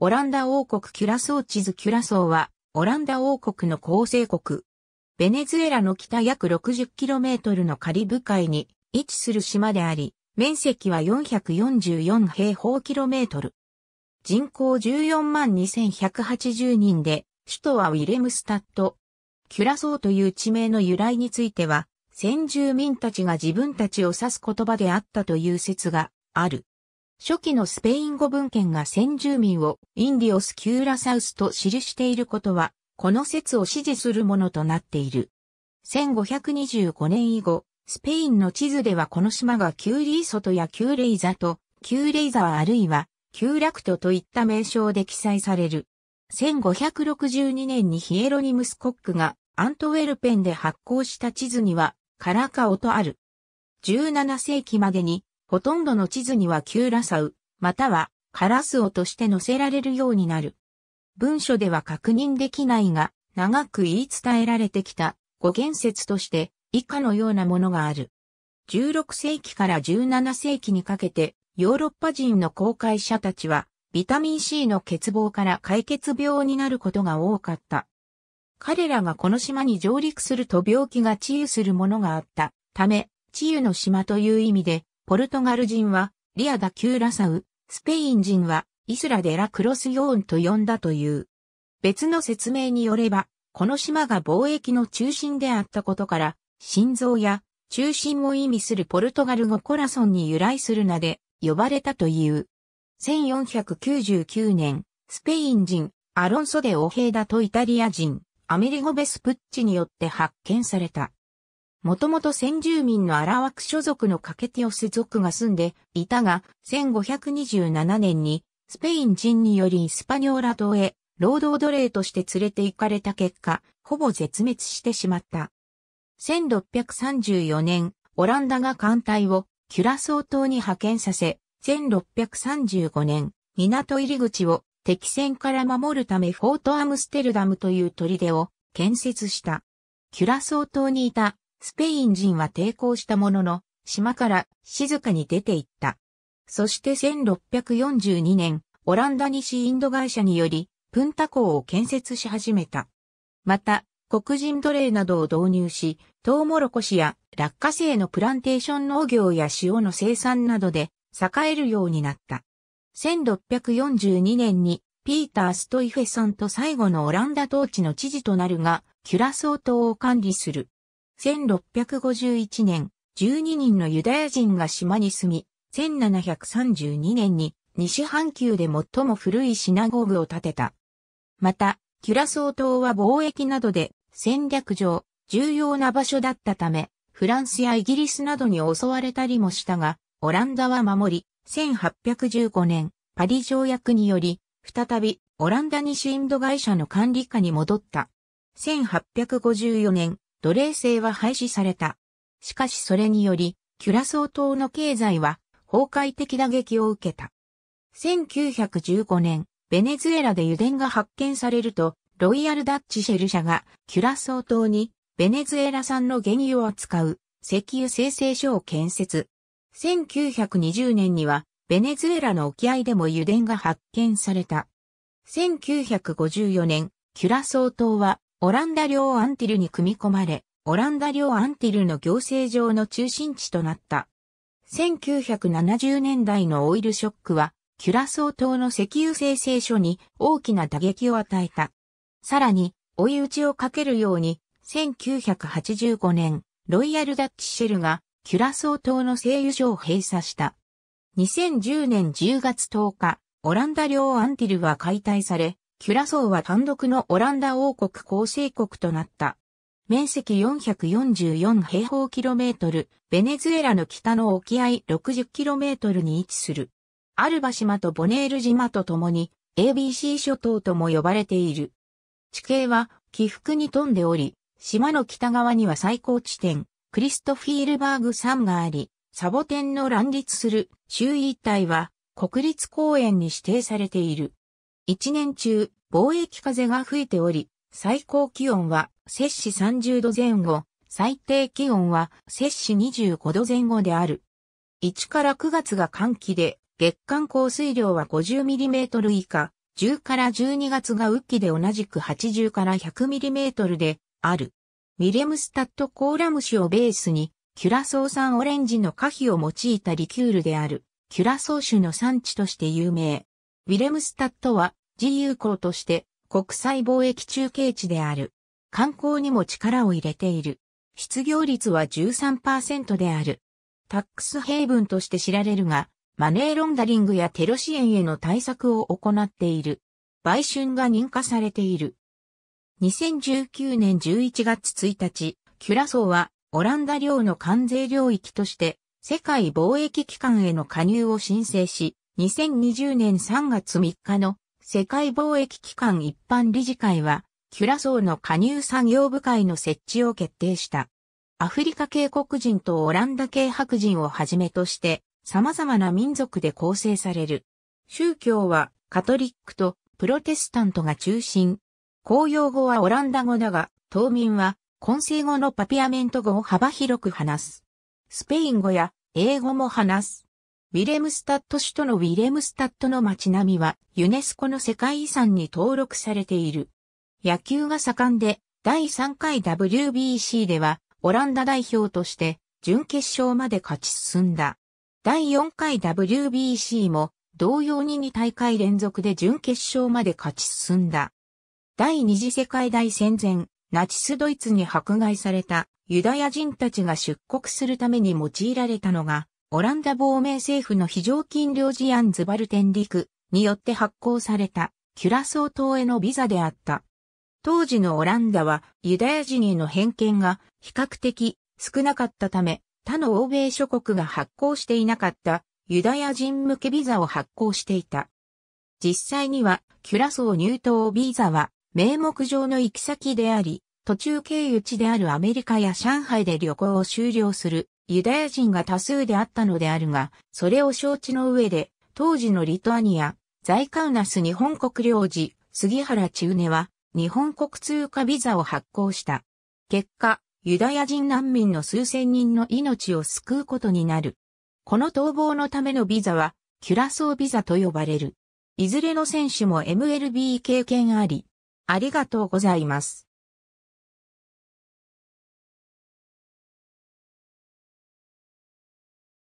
オランダ王国キュラソー地図キュラソーは、オランダ王国の構成国。ベネズエラの北約 60km のカリブ海に位置する島であり、面積は444平方キロメートル。人口14万2180人で、首都はウィレムスタッド。キュラソーという地名の由来については、先住民たちが自分たちを指す言葉であったという説がある。初期のスペイン語文献が先住民をインディオス・キューラサウスと記していることは、この説を支持するものとなっている。1525年以後、スペインの地図ではこの島がキューリーソトやキューレイザと、キューレイザはあるいは、キューラクトといった名称で記載される。1562年にヒエロニムス・コックがアントウェルペンで発行した地図にはカラカオとある。17世紀までにほとんどの地図にはキューラサウ、またはカラスオとして載せられるようになる。文書では確認できないが、長く言い伝えられてきた語源説として以下のようなものがある。16世紀から17世紀にかけてヨーロッパ人の公開者たちはビタミン C の欠乏から解決病になることが多かった。彼らがこの島に上陸すると病気が治癒するものがあったため、治癒の島という意味でポルトガル人はリアダ・キューラサウ、スペイン人はイスラ・デラ・クロス・ヨーンと呼んだという。別の説明によれば、この島が貿易の中心であったことから、心臓や中心を意味するポルトガル語コラソンに由来する名で呼ばれたという。1499年、スペイン人、アロンソ・デ・オヘイダとイタリア人、アメリゴ・ベスプッチによって発見された。もともと先住民のアラワク所属のカケティオス族が住んでいたが、1527年にスペイン人によりイスパニョーラ島へ労働奴隷として連れて行かれた結果、ほぼ絶滅してしまった。1634年、オランダが艦隊をキュラソー島に派遣させ、1635年、港入り口を敵戦から守るためフォートアムステルダムという砦を建設した。キュラソー島にいたスペイン人は抵抗したものの、島から静かに出て行った。そして1642年、オランダ西インド会社により、プンタ港を建設し始めた。また、黒人奴隷などを導入し、トウモロコシや落花生のプランテーション農業や塩の生産などで栄えるようになった。1642年にピーター・ストイフェソンと最後のオランダ統治の知事となるが、キュラソー島を管理する。1651年、12人のユダヤ人が島に住み、1732年に西半球で最も古いシナゴーグを建てた。また、キュラソー島は貿易などで戦略上重要な場所だったため、フランスやイギリスなどに襲われたりもしたが、オランダは守り、1815年、パリ条約により、再びオランダ西インド会社の管理下に戻った。1854年、奴隷制は廃止された。しかしそれにより、キュラソー島の経済は崩壊的打撃を受けた。1915年、ベネズエラで油田が発見されると、ロイヤルダッチシェル社がキュラソー島にベネズエラ産の原油を扱う石油生成所を建設。1920年にはベネズエラの沖合でも油田が発見された。1954年、キュラソー島はオランダ領アンティルに組み込まれ、オランダ領アンティルの行政上の中心地となった。1970年代のオイルショックは、キュラソー島の石油生成所に大きな打撃を与えた。さらに、追い打ちをかけるように、1985年、ロイヤルダッチシェルが、キュラソー島の製油所を閉鎖した。2010年10月10日、オランダ領アンティルは解体され、キュラソーは単独のオランダ王国構成国となった。面積444平方キロメートル、ベネズエラの北の沖合60キロメートルに位置する。アルバ島とボネール島と共に ABC 諸島とも呼ばれている。地形は起伏に富んでおり、島の北側には最高地点、クリストフィールバーグ山があり、サボテンの乱立する周囲一帯は国立公園に指定されている。一年中、貿易風が吹いており、最高気温は摂氏30度前後、最低気温は摂氏25度前後である。1から9月が寒気で、月間降水量は5 0トル以下、10から12月が雨季で同じく80から1 0 0トルである。ウィレムスタットコーラム酒をベースに、キュラソー産オレンジの花皮を用いたリキュールである、キュラソー酒の産地として有名。ウィレムスタットは自由港として国際貿易中継地である。観光にも力を入れている。失業率は13%である。タックスヘイブンとして知られるが、マネーロンダリングやテロ支援への対策を行っている。売春が認可されている。2019年11月1日、キュラソーはオランダ領の関税領域として世界貿易機関への加入を申請し、2020年3月3日の世界貿易機関一般理事会は、キュラソーの加入産業部会の設置を決定した。アフリカ系黒人とオランダ系白人をはじめとして、様々な民族で構成される。宗教はカトリックとプロテスタントが中心。公用語はオランダ語だが、島民は混成語のパピアメント語を幅広く話す。スペイン語や英語も話す。ウィレムスタット首都のウィレムスタットの街並みはユネスコの世界遺産に登録されている。野球が盛んで第3回 WBC ではオランダ代表として準決勝まで勝ち進んだ。第4回 WBC も同様に2大会連続で準決勝まで勝ち進んだ。第二次世界大戦前、ナチスドイツに迫害されたユダヤ人たちが出国するために用いられたのがオランダ亡命政府の非常勤領事アンズ・バルテンリクによって発行されたキュラソー島へのビザであった。当時のオランダはユダヤ人への偏見が比較的少なかったため、他の欧米諸国が発行していなかったユダヤ人向けビザを発行していた。実際にはキュラソー入島ビザは名目上の行き先であり、途中経由地であるアメリカや上海で旅行を終了するユダヤ人が多数であったのであるが、それを承知の上で、当時のリトアニア、ザイカウナス日本国領事、杉原中根は、日本国通貨ビザを発行した。結果、ユダヤ人難民の数千人の命を救うことになる。この逃亡のためのビザは、キュラソービザと呼ばれる。いずれの選手も MLB 経験あり。ありがとうございます。